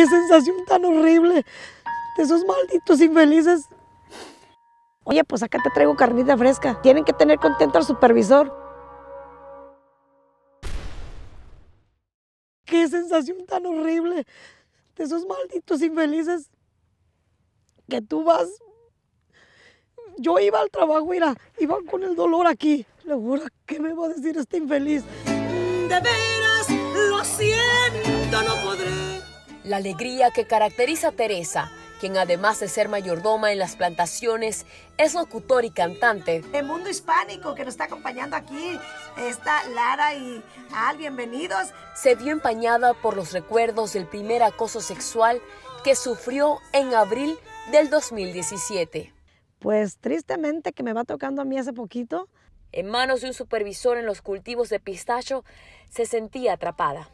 ¡Qué sensación tan horrible! De esos malditos infelices. Oye, pues acá te traigo carnita fresca. Tienen que tener contento al supervisor. ¡Qué sensación tan horrible! De esos malditos infelices. Que tú vas. Yo iba al trabajo, mira, iba con el dolor aquí. Le juro, ¿qué me va a decir este infeliz? De veras, lo siento, no podré. La alegría que caracteriza a Teresa, quien además de ser mayordoma en las plantaciones, es locutor y cantante. El mundo hispánico que nos está acompañando aquí, está Lara y Al, bienvenidos. Se vio empañada por los recuerdos del primer acoso sexual que sufrió en abril del 2017. Pues tristemente que me va tocando a mí hace poquito. En manos de un supervisor en los cultivos de pistacho, se sentía atrapada.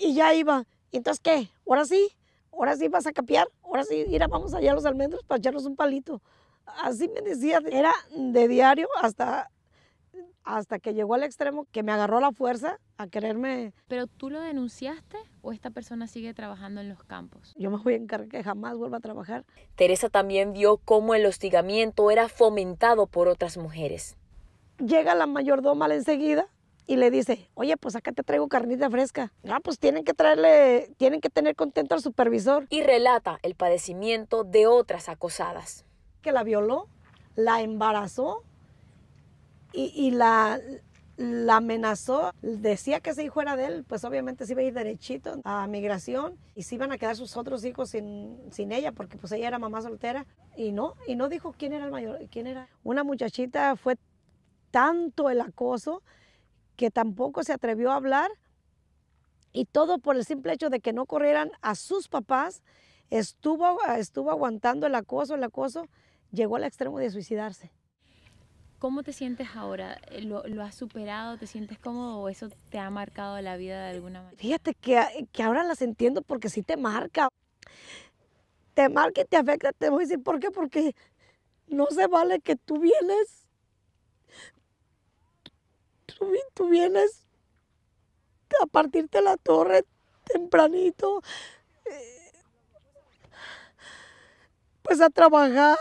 y ya iba entonces, ¿qué? ¿Ahora sí? ¿Ahora sí vas a capear? ¿Ahora sí? Mira, vamos allá a los almendros para echarnos un palito. Así me decía, era de diario hasta, hasta que llegó al extremo que me agarró la fuerza a quererme. ¿Pero tú lo denunciaste o esta persona sigue trabajando en los campos? Yo me voy a encargar que jamás vuelva a trabajar. Teresa también vio cómo el hostigamiento era fomentado por otras mujeres. Llega la mayordoma enseguida y le dice, oye, pues acá te traigo carnita fresca. Ah, pues tienen que traerle, tienen que tener contento al supervisor. Y relata el padecimiento de otras acosadas. Que la violó, la embarazó y, y la, la amenazó, decía que ese hijo era de él, pues obviamente se iba a ir derechito a migración y se iban a quedar sus otros hijos sin, sin ella, porque pues ella era mamá soltera. Y no, y no dijo quién era el mayor, quién era. Una muchachita fue tanto el acoso que tampoco se atrevió a hablar y todo por el simple hecho de que no corrieran a sus papás, estuvo, estuvo aguantando el acoso, el acoso, llegó al extremo de suicidarse. ¿Cómo te sientes ahora? Eh, ¿Lo, has superado? ¿Te sientes cómodo o eso te ha marcado la vida de alguna manera? Fíjate que, eh, que ahora las entiendo porque sí te marca. Te marca y te afecta. Te voy a decir por qué, porque no se vale que tú vienes tú, vienes a partirte la torre tempranito, eh, pues a trabajar.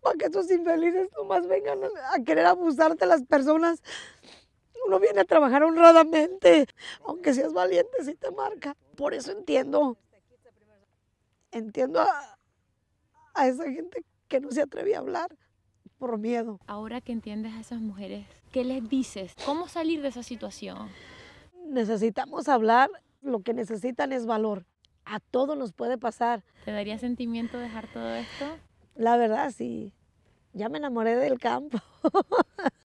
Para que esos infelices más vengan a querer abusarte las personas. Uno viene a trabajar honradamente, aunque seas valiente, si te marca. Por eso entiendo. Entiendo a, a esa gente que no se atrevía a hablar por miedo. Ahora que entiendes a esas mujeres, ¿qué les dices? ¿Cómo salir de esa situación? Necesitamos hablar, lo que necesitan es valor. A todos nos puede pasar. ¿Te daría sentimiento dejar todo esto? La verdad, sí. Ya me enamoré del campo.